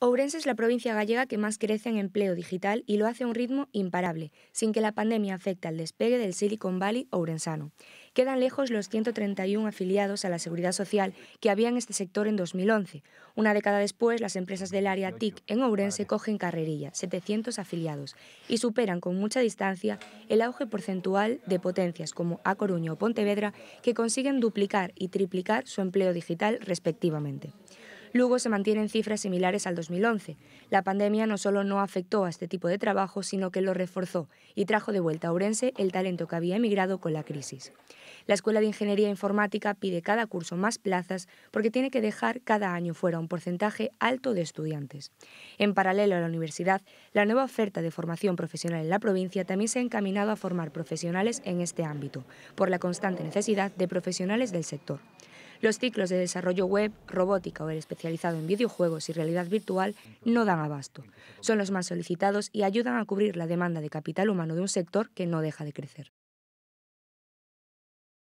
Ourense es la provincia gallega que más crece en empleo digital y lo hace a un ritmo imparable, sin que la pandemia afecte al despegue del Silicon Valley ourensano. Quedan lejos los 131 afiliados a la Seguridad Social que había en este sector en 2011. Una década después, las empresas del área TIC en Ourense cogen carrerilla, 700 afiliados, y superan con mucha distancia el auge porcentual de potencias como A Coruña o Pontevedra que consiguen duplicar y triplicar su empleo digital respectivamente. Lugo se mantienen cifras similares al 2011. La pandemia no solo no afectó a este tipo de trabajo, sino que lo reforzó y trajo de vuelta a Orense el talento que había emigrado con la crisis. La Escuela de Ingeniería Informática pide cada curso más plazas porque tiene que dejar cada año fuera un porcentaje alto de estudiantes. En paralelo a la universidad, la nueva oferta de formación profesional en la provincia también se ha encaminado a formar profesionales en este ámbito, por la constante necesidad de profesionales del sector. Los ciclos de desarrollo web, robótica o el especializado en videojuegos y realidad virtual no dan abasto. Son los más solicitados y ayudan a cubrir la demanda de capital humano de un sector que no deja de crecer.